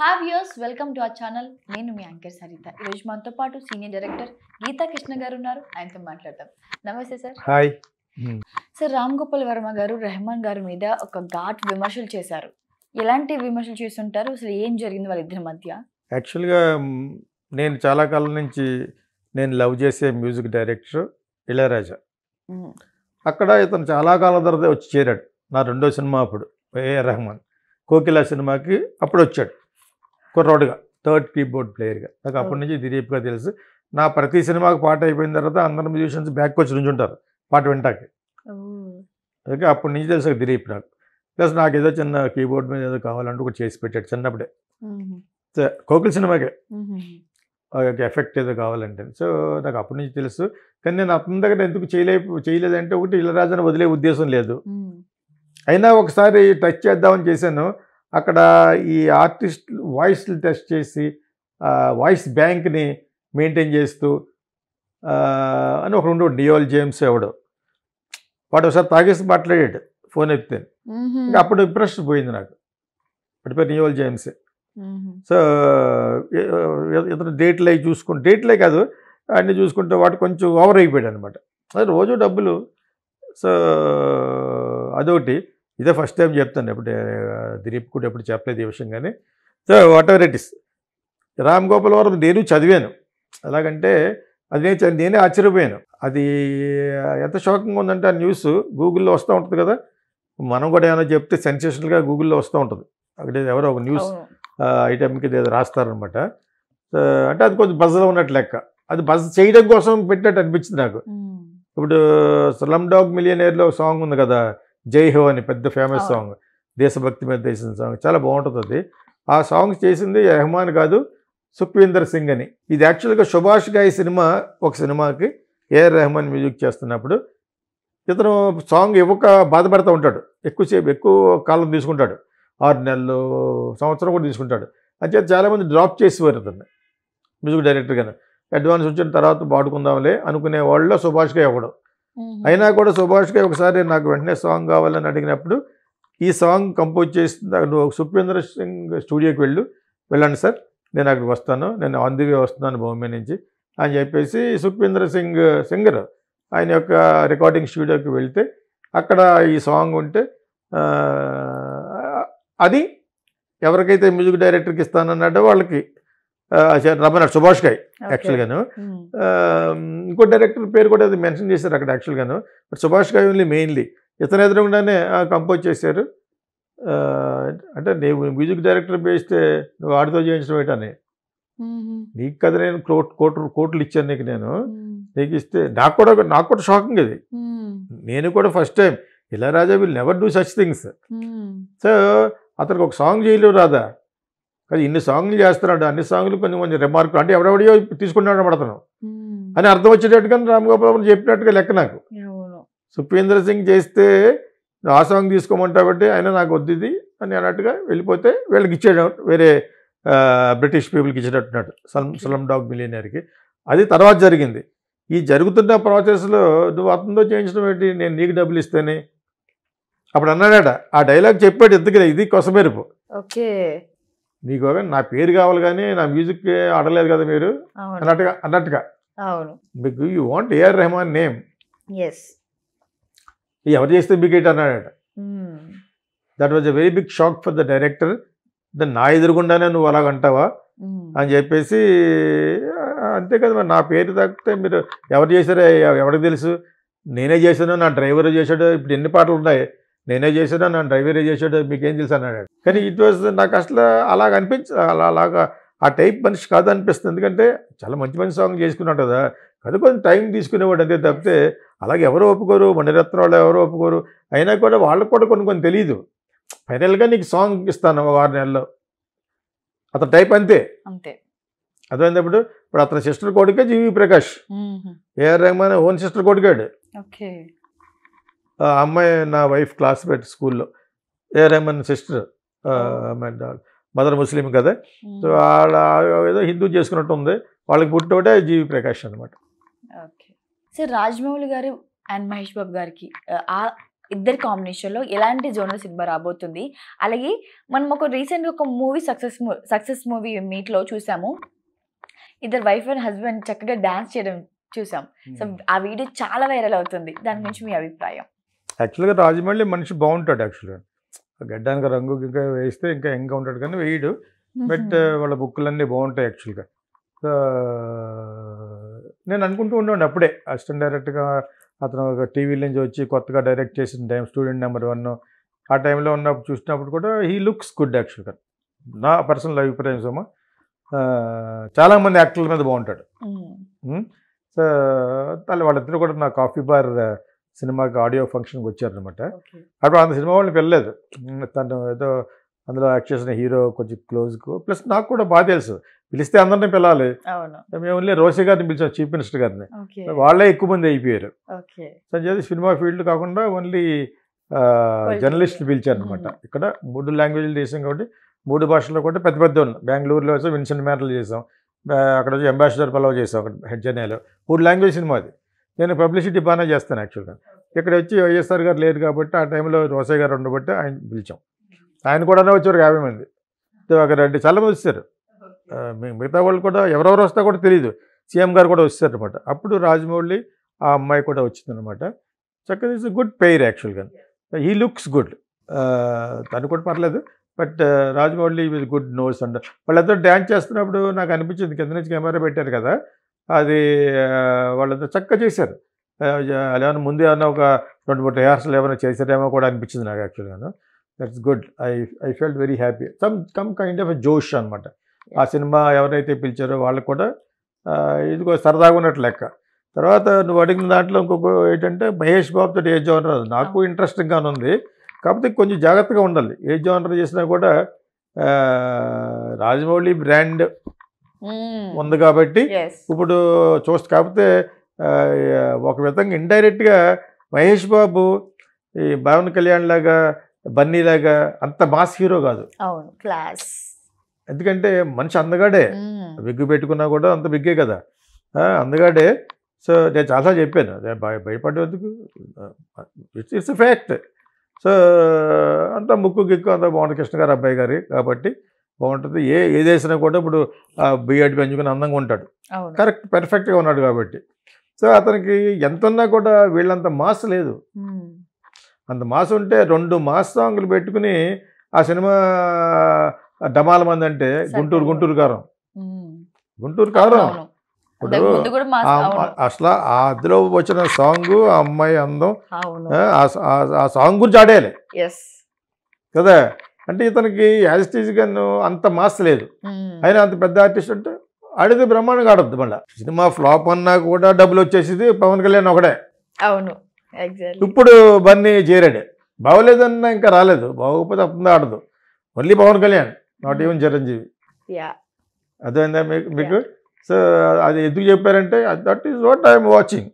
Have యూర్స్ welcome to our channel నేను మీ యాంకర్ సరిత ఈరోజు మనతో పాటు సీనియర్ డైరెక్టర్ గీతా కృష్ణ గారు ఉన్నారు ఆయనతో మాట్లాడతాం నమస్తే sir hi sir Ram Gopal Varma గారు రెహమాన్ గారి మీద ఒక ఘాట్ విమర్శలు చేశారు ఎలాంటి విమర్శలు చేస్తుంటారు అసలు ఏం జరిగింది వాళ్ళిద్దరి మధ్య యాక్చువల్గా నేను చాలా కాలం నుంచి నేను లవ్ చేసే మ్యూజిక్ డైరెక్టర్ ఇళయరాజా hmm. అక్కడ ఇతను చాలా కాలం తర్వాత వచ్చి చేరాడు నా రెండో సినిమా అప్పుడు ఏఆర్ రెహమాన్ కోకిల సినిమాకి అప్పుడు వచ్చాడు కుర్రోడుగా థర్డ్ కీబోర్డ్ ప్లేయర్గా నాకు అప్పటి నుంచి దిలీప్గా తెలుసు నా ప్రతి సినిమాకి పాట అయిపోయిన తర్వాత అందరు మ్యూజిషియన్స్ బ్యాక్ వచ్చి నుంచి ఉంటారు పాట వింటాకి అందుకే అప్పటి నుంచి తెలుసు దిలీప్ నాకు ప్లస్ నాకు ఏదో చిన్న కీబోర్డ్ మీద ఏదో కావాలంటే ఒకటి చేసి పెట్టాడు చిన్నప్పుడే కోకిల్ సినిమాకే ఎఫెక్ట్ ఏదో కావాలంటే సో నాకు అప్పటి నుంచి తెలుసు కానీ నేను దగ్గర ఎందుకు చేయలే చేయలేదంటే ఒకటి ఇళ్ళరాజని వదిలే ఉద్దేశం లేదు అయినా ఒకసారి టచ్ చేద్దామని చేశాను అక్కడ ఈ ఆర్టిస్ట్ వాయిస్లు టెస్ట్ చేసి వాయిస్ బ్యాంక్ని మెయింటైన్ చేస్తూ అని ఒక రెండు డియోల్ జేమ్స్ ఎవడు వాడు ఒకసారి తాగేసి మాట్లాడాడు ఫోన్ ఎత్తే ఇంకా అప్పుడు ఇంప్రెస్ట్ పోయింది నాకు అటు పేరు నియోల్ జేమ్సే సో ఇతను డేట్లు అవి చూసుకుని డేట్లే కాదు అన్నీ చూసుకుంటే వాడు కొంచెం ఓవర్ అయిపోయాడు అనమాట అదే రోజు డబ్బులు సో అదొకటి ఇదే ఫస్ట్ టైం చెప్తాను ఎప్పుడు దిలీప్ కూడా ఎప్పుడు చెప్పలేదు ఈ విషయం కానీ so whatever it is Ram Gopal వారు నేను చదివాను ఎలాగంటే అది నేను నేనే ఆశ్చర్యపోయాను అది ఎంత షోకంగా ఉందంటే ఆ న్యూస్ గూగుల్లో వస్తూ ఉంటుంది కదా మనం కూడా ఏమైనా చెప్తే సెన్సేషనల్గా గూగుల్లో వస్తూ ఉంటుంది అక్కడ ఎవరో ఒక న్యూస్ ఐటమ్కి ఏదో రాస్తారనమాట అంటే అది కొంచెం బజ్లో ఉన్నట్టు లెక్క అది బజ్ చేయడం కోసం పెట్టినట్టు అనిపించింది నాకు ఇప్పుడు స్లమ్ డాగ్ మిలియనేర్లో సాంగ్ ఉంది కదా జై హో అని పెద్ద ఫేమస్ సాంగ్ దేశభక్తి మీద చేసిన సాంగ్ చాలా బాగుంటుంది అది ఆ సాంగ్ చేసింది రెహమాన్ కాదు సుఖ్వీందర్ సింగ్ అని ఇది యాక్చువల్గా సుభాష్ గాయ సినిమా ఒక సినిమాకి ఏఆర్ రెహమాన్ మ్యూజిక్ చేస్తున్నప్పుడు ఇతను సాంగ్ ఇవ్వక బాధపడుతూ ఉంటాడు ఎక్కువసేపు ఎక్కువ కాలం తీసుకుంటాడు ఆరు నెలలు సంవత్సరం కూడా తీసుకుంటాడు చెప్పి చాలామంది డ్రాప్ చేసేవారు ఇతను మ్యూజిక్ డైరెక్టర్గాను అడ్వాన్స్ వచ్చిన తర్వాత పాడుకుందాంలే అనుకునే వాళ్ళు సుభాష్ గాయ ఒకడు అయినా కూడా సుభాష్ గారు ఒకసారి నాకు వెంటనే సాంగ్ కావాలని అడిగినప్పుడు ఈ సాంగ్ కంపోజ్ చేసి నువ్వు సుప్రేంద్ర సింగ్ స్టూడియోకి వెళ్ళు వెళ్ళండి సార్ నేను అక్కడికి వస్తాను నేను ఆన్ ది వే వస్తున్నాను బొమ్మే నుంచి అని చెప్పేసి సుఖేంద్ర సింగ్ సింగర్ ఆయన యొక్క రికార్డింగ్ స్టూడియోకి వెళ్తే అక్కడ ఈ సాంగ్ ఉంటే అది ఎవరికైతే మ్యూజిక్ డైరెక్టర్కి ఇస్తానన్నాడో వాళ్ళకి రమణ సుభాష్ గాయ్ గాను ఇంకో డైరెక్టర్ పేరు కూడా అది మెన్షన్ చేశారు అక్కడ గాను but Subhash Ghai only mainly ఇతను ఎదురుగుండానే కంపోజ్ చేశారు అంటే నీవు మ్యూజిక్ డైరెక్టర్ పేస్తే నువ్వు ఆడితో చేయించడం ఏంటని నీకు కదా నేను కోట్లు కోట్లు ఇచ్చాను నీకు నేను నీకు ఇస్తే నాకు కూడా నాకు కూడా షాకింగ్ ఇది నేను కూడా ఫస్ట్ టైం ఇలా Raja will never do such things so అతనికి ఒక సాంగ్ చేయలేవు రాదా అది ఇన్ని సాంగ్లు చేస్తున్నాడు అన్ని సాంగ్లు కొన్ని కొంచెం రిమార్కులు అంటే ఎవడెవడియో తీసుకున్నాడు పడతాను అని అర్థం వచ్చేటట్టుగా రామ్ గోపాల్ చెప్పినట్టుగా లెక్క నాకు సుఖేంద్ర సింగ్ చేస్తే ఆ సాంగ్ తీసుకోమంటాబట్టి ఆయన నాకు వద్దుది అని అన్నట్టుగా వెళ్ళిపోతే వీళ్ళకి ఇచ్చేయడం వేరే బ్రిటిష్ పీపుల్కి ఇచ్చేటట్టున్నాడు సలం సలం డాగ్ మిలియనర్కి అది తర్వాత జరిగింది ఈ జరుగుతున్న ప్రాసెస్లో నువ్వు అతనితో చేయించడం ఏంటి నేను నీకు డబ్బులు ఇస్తేనే అప్పుడు అన్నాడట ఆ డైలాగ్ చెప్పాడు ఎందుకు ఇది కొసమెరుపు ఓకే నీకు నా పేరు కావాలి కానీ నా మ్యూజిక్ ఆడలేదు కదా మీరు అన్నట్టుగా అన్నట్టుగా మీకు you want A R Rahman name ఎవరు చేస్తే బిగ్ హిట్ అన్నాడట that was a very big shock for the director దాన్ని నా ఎదురుగుండానే నువ్వు అలాగంటావా hmm. అని చెప్పేసి అంతే కదా మరి నా పేరు తగ్గితే మీరు ఎవరు చేశారో ఎవరికి తెలుసు నేనే చేశాను నా డ్రైవర్ చేశాడు ఇప్పుడు ఎన్ని పాటలు ఉన్నాయి నేనే చేశాను నన్ను డ్రైవరే చేశాడు మీకేం తెలుసు అన్నాడు కానీ ఇట్ వాజ్ నాకు అసలు అలాగ అనిపించదు అలా అలాగా ఆ టైప్ మనిషి కాదు అనిపిస్తుంది ఎందుకంటే చాలా మంచి మంచి సాంగ్ చేసుకున్నాడు కదా కదా కొంచెం టైం తీసుకునేవాడు అంతే తప్పితే అలాగే ఎవరు ఒప్పుకోరు మణిరత్న వాళ్ళు ఎవరు ఒప్పుకోరు అయినా కూడా వాళ్ళకు కూడా కొన్ని కొన్ని తెలియదు ఫైనల్గా నీకు సాంగ్ ఇస్తాను ఆరు నెలలో అతని టైప్ అంతే అంతే అదేంటప్పుడు ఇప్పుడు అతని సిస్టర్ కొడుకే G V Prakash A R Rahman own sister కొడుకాడు అమ్మాయి నా వైఫ్ క్లాస్మేట్ స్కూల్లో ఏ రెహమాన్ సిస్టర్ అమ్మాయి మదర్ ముస్లిం కదా సో ఆడ ఏదో హిందూ చేసుకున్నట్టు ఉంది వాళ్ళకి పుట్టినోటే జీవి ప్రకాష్ అనమాట సార్ రాజమౌళి గారు అండ్ మహేష్ బాబు గారికి ఆ ఇద్దరి కాంబినేషన్లో ఎలాంటి జోనర్ సినిమా రాబోతుంది అలాగే మనం ఒక రీసెంట్గా ఒక మూవీ సక్సెస్ సక్సెస్ మూవీ మీట్లో చూసాము ఇద్దరు వైఫ్ అండ్ హస్బెండ్ చక్కగా డ్యాన్స్ చేయడం చూసాం సో ఆ వీడియో చాలా వైరల్ అవుతుంది దాని గురించి మీ అభిప్రాయం యాక్చువల్గా రాజమండ్రి మనిషి బాగుంటాడు యాక్చువల్గా గడ్డానికి రంగు ఇంకా వేస్తే ఇంకా ఎంగా ఉంటాడు కానీ వేయడు బట్ వాళ్ళ బుక్కులన్నీ బాగుంటాయి యాక్చువల్గా నేను అనుకుంటూ ఉండేవాడి అప్పుడే అసిస్టెంట్ డైరెక్ట్గా అతను ఒక టీవీ నుంచి వచ్చి కొత్తగా డైరెక్ట్ చేసిన టైం స్టూడెంట్ నెంబర్ వన్ ఆ టైంలో ఉన్నప్పుడు చూసినప్పుడు కూడా హీ లుక్స్ గుడ్ యాక్చువల్గా నా పర్సనల్ అభిప్రాయం సోమా చాలామంది యాక్టర్ల మీద బాగుంటాడు సో వాళ్ళిద్దరు కూడా నా కాఫీ బార్ సినిమాకి ఆడియో ఫంక్షన్కి వచ్చారనమాట అప్పుడు అంత సినిమా వాళ్ళని వెళ్ళలేదు తను ఏదో అందులో యాక్ట్ చేసిన హీరో కొంచెం క్లోజ్కు ప్లస్ నాకు కూడా బాగా తెలుసు పిలిస్తే అందరిని పిలాలి మేము ఓన్లీ రోషి గారిని పిలిచాం చీఫ్ మినిస్టర్ గారిని వాళ్ళే ఎక్కువ మంది అయిపోయారు సో చేసి సినిమా ఫీల్డ్ కాకుండా ఓన్లీ జర్నలిస్ట్లు పిలిచారు అనమాట ఇక్కడ మూడు లాంగ్వేజ్లు చేసాం కాబట్టి మూడు భాషల్లో కూడా పెద్ద పెద్ద ఉన్నాయి బెంగళూరులో వచ్చి విన్సెంట్ మ్యాటర్లు చేసాం అక్కడ వచ్చి అంబాసిడర్ పలవ చేసాం అక్కడ హెడ్ చెన్నైలో మూడు లాంగ్వేజ్ సినిమా అది నేను పబ్లిసిటీ బాగానే చేస్తాను యాక్చువల్గా ఇక్కడ వచ్చి వైఎస్ఆర్ గారు లేరు కాబట్టి ఆ టైంలో రోసయ్య గారు ఉండబట్టి ఆయన పిలిచాం ఆయన కూడానే వచ్చారు యాభై మంది ఒక రెండు చాలామంది వచ్చారు మిగతా వాళ్ళు కూడా ఎవరెవరు వస్తా కూడా తెలియదు సీఎం గారు కూడా వచ్చారనమాట అప్పుడు రాజమౌళి ఆ అమ్మాయి కూడా వచ్చిందనమాట చక్కగా ఇస్ గుడ్ పెయిర్ యాక్చువల్గా హీ లుక్స్ గుడ్ తను కూడా పర్లేదు but Rajamouli with good nose and వాళ్ళతో డ్యాన్స్ చేస్తున్నప్పుడు నాకు అనిపించింది కింద నుంచి కెమెరా పెట్టారు కదా అది వాళ్ళంతా చక్కగా చేశారు అలా ముందే ఏమైనా ఒక రెండు మూడు రిహార్సల్ ఏమైనా చేశారేమో కూడా అనిపించింది నాకు యాక్చువల్గాను that's good I I felt very happy some come kind of జోష్ అనమాట ఆ సినిమా ఎవరైతే పిలిచారో వాళ్ళకు కూడా ఇది సరదాగా ఉన్నట్టు లెక్క తర్వాత నువ్వు అడిగిన దాంట్లో ఇంకొక ఏంటంటే మహేష్ బాబుతో ఏ జోనర్ అది నాకు ఇంట్రెస్టింగ్గానే ఉంది కాకపోతే కొంచెం జాగ్రత్తగా ఉండాలి ఏ జోనర్ చేసినా కూడా రాజమౌళి బ్రాండ్ ఉంది కాబట్టి ఇప్పుడు చూస్తే కాకపోతే ఒక విధంగా ఇండైరెక్ట్గా మహేష్ బాబు ఈ భవన్ కళ్యాణ్ లాగా బన్నీ లాగా అంత మాస్ హీరో కాదు క్లాస్ ఎందుకంటే మనిషి అందగాడే బిగ్గు పెట్టుకున్నా కూడా అంత బిగ్గే కదా అందగాడే సో నేను చాలా చెప్పాను భయపడేందుకు ఇట్స్ ఇట్స్ ఫ్యాక్ట్ సో అంత ముక్కు గిక్కు అంత కృష్ణ గారు అబ్బాయి గారి కాబట్టి బాగుంటుంది ఏ ఏది వేసినా కూడా ఇప్పుడు బిఎడ్ పెంచుకుని అందంగా ఉంటాడు కరెక్ట్ పెర్ఫెక్ట్గా ఉన్నాడు కాబట్టి సో అతనికి ఎంత ఉన్నా కూడా వీళ్ళంత మాస్ లేదు అంత మాస్ ఉంటే రెండు మాస్ సాంగ్లు పెట్టుకుని ఆ సినిమా డమాల మంది అంటే గుంటూరు గుంటూరు కారం గుంటూరు కారం ఇప్పుడు అసలు అదిలో వచ్చిన సాంగ్ ఆ అమ్మాయి అందం ఆ సాంగ్ గురించి ఆడేయాలి కదా అంటే ఇతనికి యాజ్ గను అంత మాస్ లేదు అయినా అంత పెద్ద ఆర్టిస్ట్ అంటే ఆడితే బ్రహ్మాండంగా ఆడద్దు మళ్ళీ సినిమా ఫ్లాప్ అన్నా కూడా డబ్బులు వచ్చేసింది పవన్ కళ్యాణ్ ఒకడే అవును ఇప్పుడు బన్నీ చేరాడు బాగోలేదన్నా ఇంకా రాలేదు బాగోకపోతే అప్పుడు ఆడదు మళ్ళీ పవన్ కళ్యాణ్ నాట్ ఈవెన్ చిరంజీవి అదే మీకు మీకు సో అది ఎందుకు చెప్పారంటే that is what I'm watching